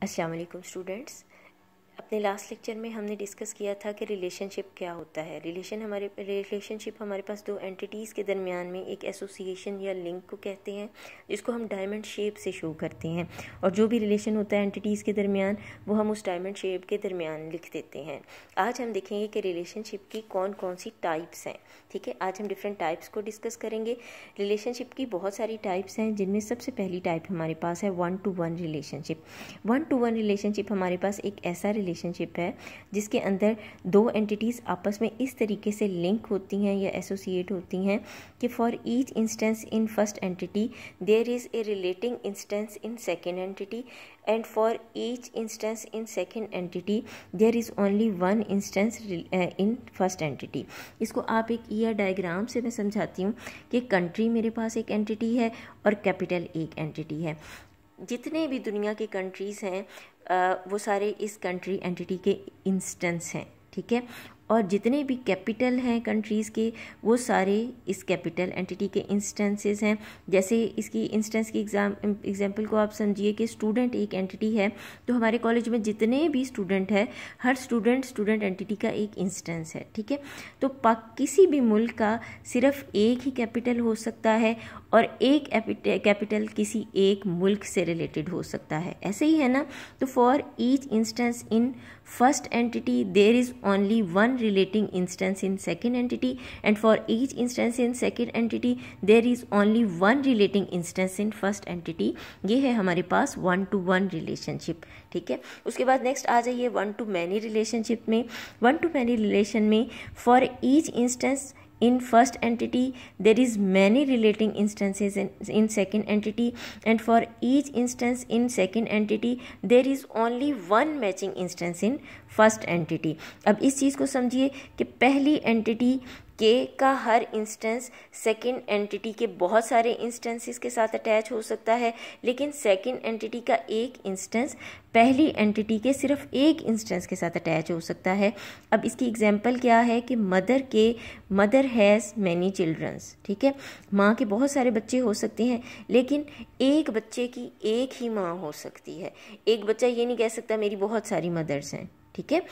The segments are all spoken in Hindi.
Assalamu alaikum students अपने लास्ट लेक्चर में हमने डिस्कस किया था कि रिलेशनशिप क्या होता है रिलेशन हमारे रिलेशनशिप हमारे पास दो एंटिटीज़ के दरमियान में एक एसोसिएशन या लिंक को कहते हैं जिसको हम डायमंड शेप से शो करते हैं और जो भी रिलेशन होता है एंटिटीज़ के दरमियान वो हम उस डायमंड शेप के दरमियान लिख देते हैं आज हम देखेंगे कि रिलेशनशिप की कौन कौन सी टाइप्स हैं ठीक है आज हम डिफरेंट टाइप्स को डिस्कस करेंगे रिलेशनशिप की बहुत सारी टाइप्स हैं जिनमें सबसे पहली टाइप हमारे पास है one to one relationship one to one relationship हमारे पास एक ऐसा रिलेशन रिलेशनशिप है जिसके अंदर दो एंटिटीज़ आपस में इस तरीके से लिंक होती हैं या एसोसिएट होती हैं कि for each instance in first entity there is a relating instance in second entity and for each instance in second entity there is only one instance in first entity इसको आप एक ईयर डायग्राम से मैं समझाती हूँ कि कंट्री मेरे पास एक एंटिटी है और कैपिटल एक एंटिटी है जितने भी दुनिया के कंट्रीज़ हैं वो सारे इस कंट्री एंटिटी के इंस्टेंस हैं ठीक है और जितने भी कैपिटल हैं कंट्रीज़ के वो सारे इस कैपिटल एंटिटी के इंस्टेंसेस हैं जैसे इसकी इंस्टेंस की एग्ज़ाम एग्जाम्पल को आप समझिए कि स्टूडेंट एक एंटिटी है तो हमारे कॉलेज में जितने भी स्टूडेंट हैं हर स्टूडेंट स्टूडेंट एंटिटी का एक इंस्टेंस है ठीक है तो किसी भी मुल्क का सिर्फ एक ही कैपिटल हो सकता है और एक कैपिटल किसी एक मुल्क से रिलेटेड हो सकता है ऐसे ही है ना तो for each instance in first entity there is only one non relating instance in second entity and for each instance in second entity there is only one relating instance in first entity ये है हमारे पास one to one relationship ठीक है उसके बाद next आ जाइए one to many relationship में one to many relation में for each instance in first entity there is many relating instances in, in second entity and for each instance in second entity there is only one matching instance in first entity अब इस चीज़ को समझिए कि पहली entity. के का हर इंस्टेंस सेकंड एंटिटी के बहुत सारे इंस्टेंसेस के साथ अटैच हो सकता है लेकिन सेकंड एंटिटी का एक इंस्टेंस पहली एंटिटी के सिर्फ एक इंस्टेंस के साथ अटैच हो सकता है अब इसकी एग्जांपल क्या है कि मदर के मदर हैज़ मैनी चिल्ड्रंस ठीक है माँ के बहुत सारे बच्चे हो सकते हैं लेकिन एक बच्चे की एक ही माँ हो सकती है एक बच्चा ये नहीं कह सकता मेरी बहुत सारी मदर्स हैं ठीक है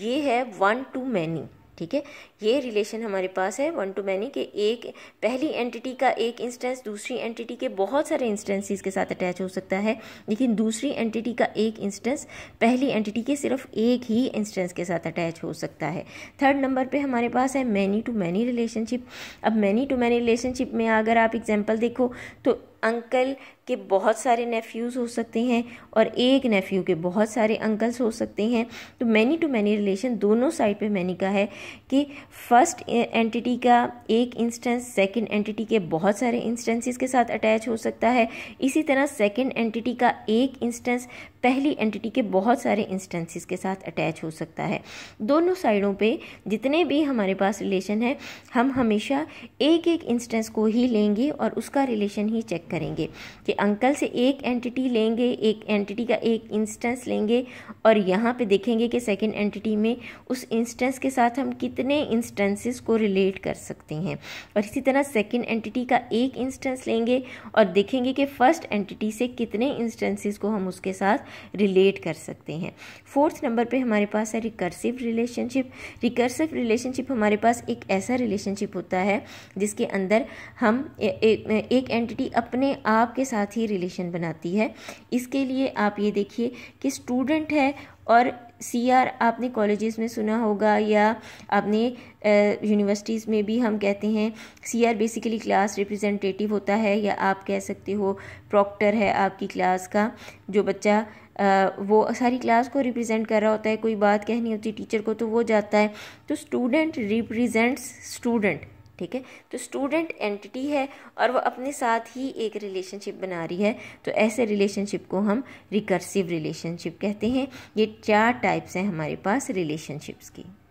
ये है वन टू मैनी ठीक है ये रिलेशन हमारे पास है वन टू मैनी के एक पहली एंटिटी का एक इंस्टेंस दूसरी एंटिटी के बहुत सारे इंस्टेंसेस के साथ अटैच हो सकता है लेकिन दूसरी एंटिटी का एक इंस्टेंस पहली एंटिटी के सिर्फ एक ही इंस्टेंस के साथ अटैच हो सकता है थर्ड नंबर पे हमारे पास है मैनी टू मैनी रिलेशनशिप अब मैनी टू मैनी रिलेशनशिप में अगर आप एग्जाम्पल देखो तो अंकल के बहुत सारे नेफ्यूज़ हो सकते हैं और एक नेफ्यू के बहुत सारे अंकल्स हो सकते हैं तो मैनी टू मैनी रिलेशन दोनों साइड पे मैंने कहा है कि फर्स्ट एंटिटी का एक इंस्टेंस सेकंड एंटिटी के बहुत सारे इंस्टेंसेस के साथ अटैच हो सकता है इसी तरह सेकंड एंटिटी का एक इंस्टेंस पहली एंटिटी के बहुत सारे इंस्टेंसेस के साथ अटैच हो सकता है दोनों साइडों पे जितने भी हमारे पास रिलेशन है हम हमेशा एक एक इंस्टेंस को ही लेंगे और उसका रिलेशन ही चेक करेंगे कि अंकल से एक एंटिटी लेंगे एक एंटिटी का एक इंस्टेंस लेंगे और यहाँ पे देखेंगे कि सेकेंड एंटिटी में उस इंस्टेंस के साथ हम कितने इंस्टेंसेस को रिलेट कर सकते हैं और इसी तरह सेकेंड एंटिटी का एक इंस्टेंस लेंगे और देखेंगे कि फर्स्ट एंटिटी से कितने इंस्टेंसेस को हम उसके साथ रिलेट कर सकते हैं फोर्थ नंबर पे हमारे पास है रिकर्सिव रिलेशनशिप रिकर्सिव रिलेशनशिप हमारे पास एक ऐसा रिलेशनशिप होता है जिसके अंदर हम ए, ए, एक एंटिटी अपने आप के साथ ही रिलेशन बनाती है इसके लिए आप ये देखिए कि स्टूडेंट है और सी आर आपने कॉलेजेस में सुना होगा या आपने यूनिवर्सिटीज़ में भी हम कहते हैं C R basically class representative होता है या आप कह सकते हो प्रॉक्टर है आपकी क्लास का जो बच्चा वो सारी क्लास को रिप्रेजेंट कर रहा होता है कोई बात कहनी होती है टीचर को तो वो जाता है तो स्टूडेंट रिप्रेजेंट्स स्टूडेंट ठीक है तो स्टूडेंट एंटिटी है और वो अपने साथ ही एक रिलेशनशिप बना रही है तो ऐसे रिलेशनशिप को हम रिकर्सिव रिलेशनशिप कहते हैं ये चार टाइप्स हैं हमारे पास रिलेशनशिप्स की